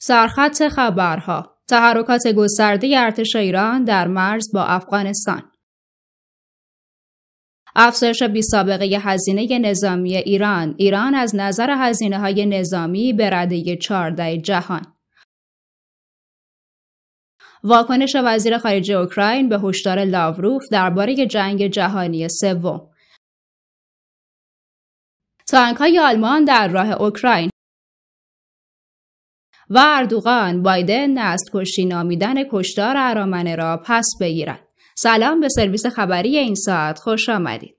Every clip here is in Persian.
سرخط خبرها تحرکات گسترده ارتش ایران در مرز با افغانستان افزایش بی سابقه هزینه نظامی ایران ایران از نظر هزینه های نظامی به رده 14 جهان واکنش وزیر خارجه اوکراین به هشدار لاوروف درباره جنگ جهانی سوم های آلمان در راه اوکراین و اردوغان بایدن نست کشی نامیدن کشدار ارامنه را پس بگیرد. سلام به سرویس خبری این ساعت خوش آمدید.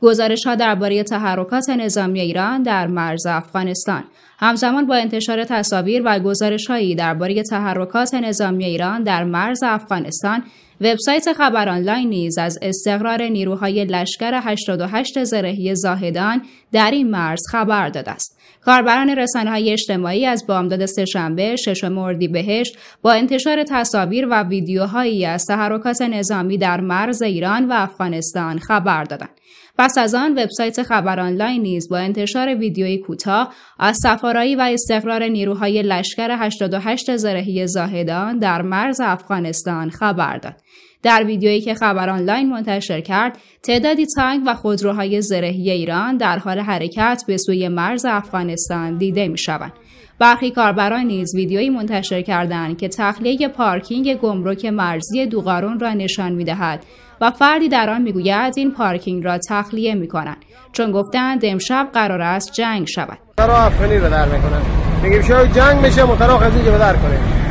گزارش ها درباره تحرکات نظامی ایران در مرز افغانستان همزمان با انتشار تصاویر و گزارش هایی درباره تحرکات نظامی ایران در مرز افغانستان وبسایت خبر آنلاین نیز از استقرار نیروهای لشکر 88 زرهی زاهدان در این مرز خبر داده است. کاربران رسانه های اجتماعی از بامداد سهشنبه ششم بهشت با انتشار تصاویر و ویدیوهایی از تحرکات نظامی در مرز ایران و افغانستان خبر دادند. پس از آن وبسایت خبر آنلاین نیز با انتشار ویدیوی کوتاه از سفارایی و استقرار نیروهای لشکر 88 زرهی زاهدان در مرز افغانستان خبر داد. در ویدیویی که خبر آنلاین منتشر کرد تعدادی تانک و خودروهای زرهی ایران در حال حرکت به سوی مرز افغانستان دیده می شوند. برخی کاربران نیز ویدیویی منتشر کردند که تخلیه پارکینگ گمرک مرزی دوغارون را نشان می دهد و فردی در آن میگوید این پارکینگ را تخلیه می کنند چون گفتند امشب قرار است جنگ شود. افغانی رو در میکنن. میگیم شاید جنگ میشه از اینجا بدر کنه.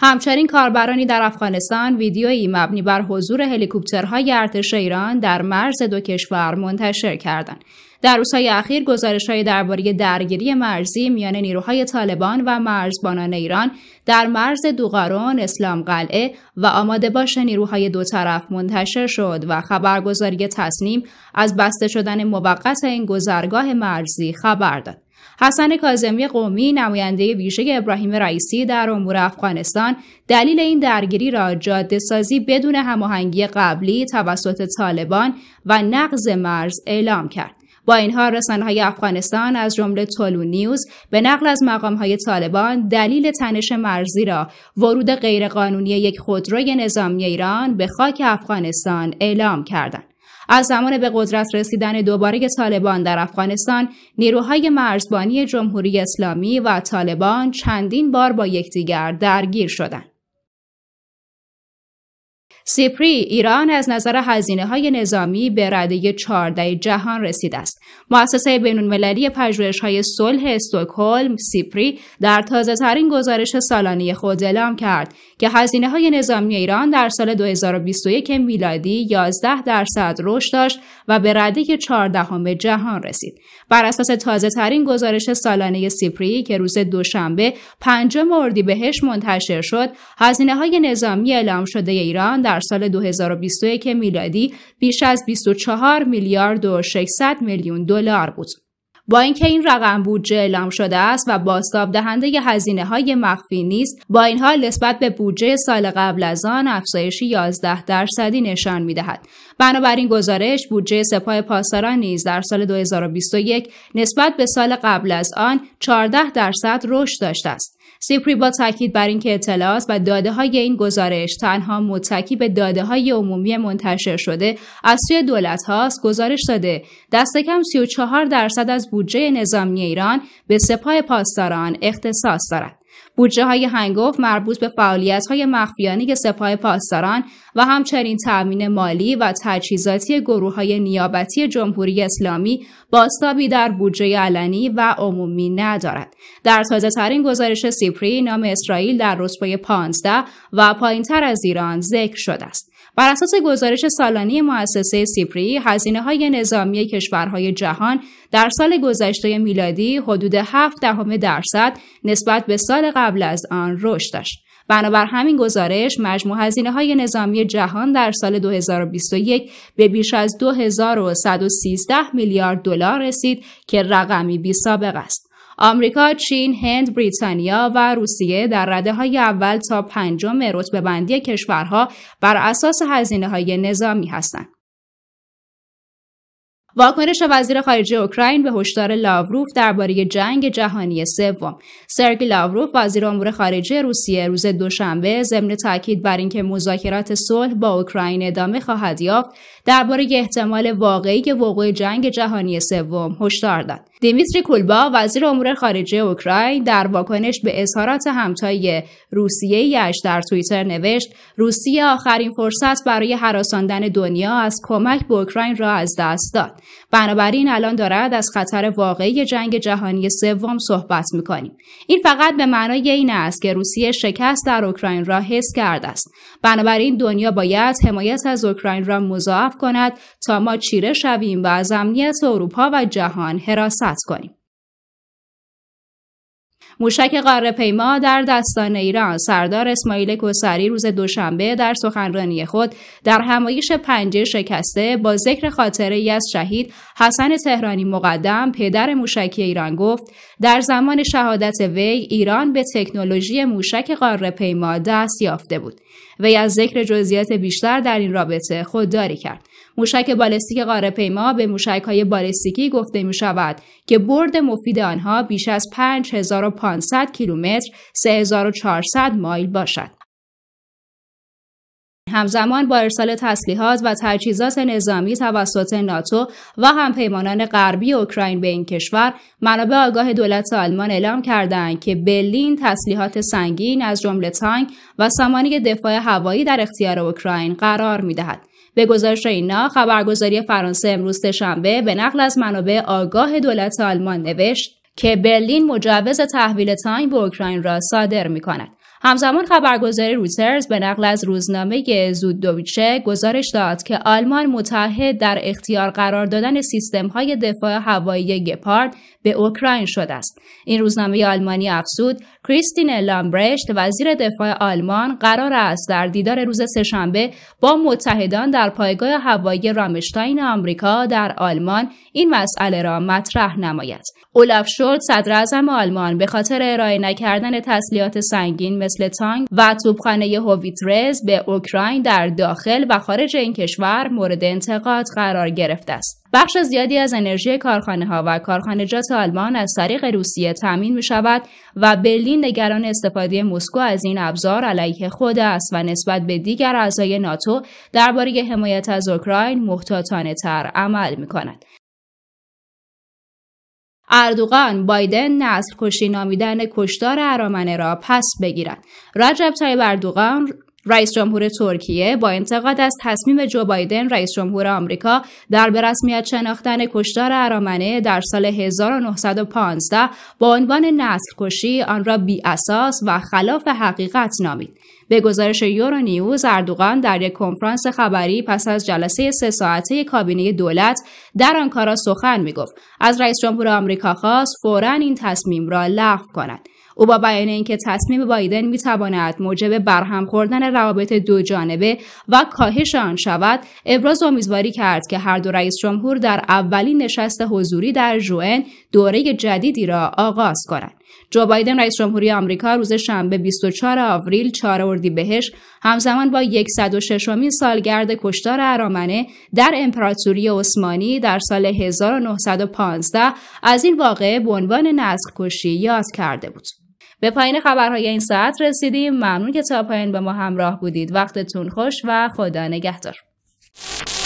همچنین کاربرانی در افغانستان ویدیویی مبنی بر حضور هلیکوپترهای ارتش ایران در مرز دو کشور منتشر کردند در روزهای اخیر های درباره درگیری مرزی میان نیروهای طالبان و مرزبانان ایران در مرز دوغارون، اسلام قلعه و آماده باش نیروهای دو طرف منتشر شد و خبرگزاری تصنیم از بسته شدن موقت این گذرگاه مرزی خبر داد. حسن کاظمی قومی نماینده ویژه ابراهیم رئیسی در امور افغانستان دلیل این درگیری را جاده سازی بدون هماهنگی قبلی توسط طالبان و نقض مرز اعلام کرد. با این حال های افغانستان از جمله تولو نیوز به نقل از های طالبان دلیل تنش مرزی را ورود غیرقانونی یک خودروی نظامی ایران به خاک افغانستان اعلام کردند. از زمان به قدرت رسیدن دوباره طالبان در افغانستان نیروهای مرزبانی جمهوری اسلامی و طالبان چندین بار با یکدیگر درگیر شدند سیپری ایران از نظر هزینه های نظامی به رده 14 جهان رسید است مؤسسه بین المللی صلح استکهلم سیپری در تازه ترین گزارش سالانه خود اعلام کرد که هزینه های نظامی ایران در سال 2021 میلادی 11 درصد رشد داشت و به رده 14 جهان رسید. بر اساس تازه ترین گزارش سالانه سیپری که روز دوشنبه 5 بهش منتشر شد، هزینه های نظامی اعلام شده ایران در سال 2021 میلادی بیش از 24 میلیارد و 600 میلیون میلیون دلار بود. با اینکه این رقم بودجه اعلام شده است و باستاب دهنده هزینه های مخفی نیست با این حال نسبت به بودجه سال قبل از آن افزایشی 11 درصدی نشان می دهد. بنابراین گزارش بودجه سپاه پاسداران نیز در سال 2021 نسبت به سال قبل از آن 14 درصد رشد داشته است. سیپری با تاکید بر اینکه اطلاعات و داده های این گزارش تنها متکی به داده های عمومی منتشر شده از سوی دولت هاست گزارش داده دست کم 34 درصد از بودجه نظامی ایران به سپاه پاسداران اختصاص دارد. بودجه های هنگفت مربوط به فعالیت های مخفیانه که سپاه پاسداران و همچنین تأمین مالی و تجهیزاتی گروه های نیابتی جمهوری اسلامی باستابی در بودجه علنی و عمومی ندارد. در تازه ترین گزارش سیپری نام اسرائیل در رتبه 15 و پایینتر از ایران ذکر شده است. بر اساس گزارش سالانه مؤسسه سیپری، هزینه های نظامی کشورهای جهان در سال گذشته میلادی حدود 7 دهم درصد نسبت به سال قبل از آن رشد داشت. بنابر همین گزارش مجموع هزینه های نظامی جهان در سال 2021 به بیش از 2113 میلیارد دلار رسید که رقمی بی سابق است. آمریکا، چین، هند، بریتانیا و روسیه در رده های اول تا پنجم رتبه بندی کشورها بر اساس هزینه های نظامی هستند. واکنش وزیر خارجه اوکراین به هشدار لاوروف درباره جنگ جهانی سوم سرگی لاوروف وزیر امور خارجه روسیه روز دوشنبه ضمن تاکید بر اینکه مذاکرات صلح با اوکراین ادامه خواهد یافت درباره احتمال واقعی وقوع جنگ جهانی سوم هشدار داد دیمیتری کولبا وزیر امور خارجه اوکراین در واکنش به اظهارات همتای روسیه یش در توییتر نوشت روسیه آخرین فرصت برای حراساندن دنیا از کمک به اوکراین را از دست داد بنابراین الان دارد از خطر واقعی جنگ جهانی سوم صحبت میکنیم این فقط به معنای این است که روسیه شکست در اوکراین را حس کرده است بنابراین دنیا باید حمایت از اوکراین را مضاعف کند تا ما چیره شویم و از امنیت اروپا و جهان حراست کنیم. موشک قاره پیما در دستان ایران سردار اسماعیل کوسری روز دوشنبه در سخنرانی خود در همایش پنجه شکسته با ذکر خاطره ای از شهید حسن تهرانی مقدم پدر موشکی ایران گفت در زمان شهادت وی ایران به تکنولوژی موشک قاره پیما دست یافته بود وی از ذکر جزئیات بیشتر در این رابطه خودداری کرد موشک بالستیک قاره پیما به موشک های بالستیکی گفته می شود که برد مفید آنها بیش از 5500 کیلومتر 3400 مایل باشد. همزمان با ارسال تسلیحات و تجهیزات نظامی توسط ناتو و همپیمانان غربی اوکراین به این کشور منابع آگاه دولت آلمان اعلام کردند که برلین تسلیحات سنگین از جمله تانک و سامانی دفاع هوایی در اختیار اوکراین قرار میدهد به گزارش اینا خبرگزاری فرانسه امروز شنبه به نقل از منابع آگاه دولت آلمان نوشت که برلین مجوز تحویل تاین به اوکراین را صادر می کند. همزمان خبرگزاری روترز به نقل از روزنامه دویچه گزارش داد که آلمان متحد در اختیار قرار دادن سیستم های دفاع هوایی گپارد به اوکراین شده است. این روزنامه آلمانی افزود کریستین لامبرشت وزیر دفاع آلمان قرار است در دیدار روز سهشنبه با متحدان در پایگاه هوایی رامشتاین آمریکا در آلمان این مسئله را مطرح نماید. اولاف شولت صدر آلمان به خاطر ارائه نکردن تسلیحات سنگین مثل تانک و توپخانه هویترز به اوکراین در داخل و خارج این کشور مورد انتقاد قرار گرفته است. بخش زیادی از انرژی کارخانه ها و کارخانجات آلمان از طریق روسیه تامین می شود و برلین نگران استفاده مسکو از این ابزار علیه خود است و نسبت به دیگر اعضای ناتو درباره حمایت از اوکراین محتاطانه تر عمل می کند. اردوغان بایدن نسل کشی نامیدن کشتار ارامنه را پس بگیرد. رجب طیب اردوغان رئیس جمهور ترکیه با انتقاد از تصمیم جو بایدن رئیس جمهور آمریکا در به رسمیت شناختن کشتار ارامنه در سال 1915 با عنوان نسل کشی آن را بی اساس و خلاف حقیقت نامید. به گزارش یورو نیوز اردوغان در یک کنفرانس خبری پس از جلسه سه ساعته کابینه دولت در آنکارا سخن می گفت. از رئیس جمهور آمریکا خواست فورا این تصمیم را لغو کند او با بیان اینکه تصمیم بایدن میتواند موجب برهم خوردن روابط دو جانبه و کاهش آن شود ابراز امیدواری کرد که هر دو رئیس جمهور در اولین نشست حضوری در ژوئن دوره جدیدی را آغاز کند جو بایدن رئیس جمهوری آمریکا روز شنبه 24 آوریل 4 اردیبهشت همزمان با 106 سالگرد کشتار ارامنه در امپراتوری عثمانی در سال 1915 از این واقعه به عنوان نسل کشی یاد کرده بود. به پایین خبرهای این ساعت رسیدیم ممنون که تا پایین به ما همراه بودید وقتتون خوش و خدا نگهدار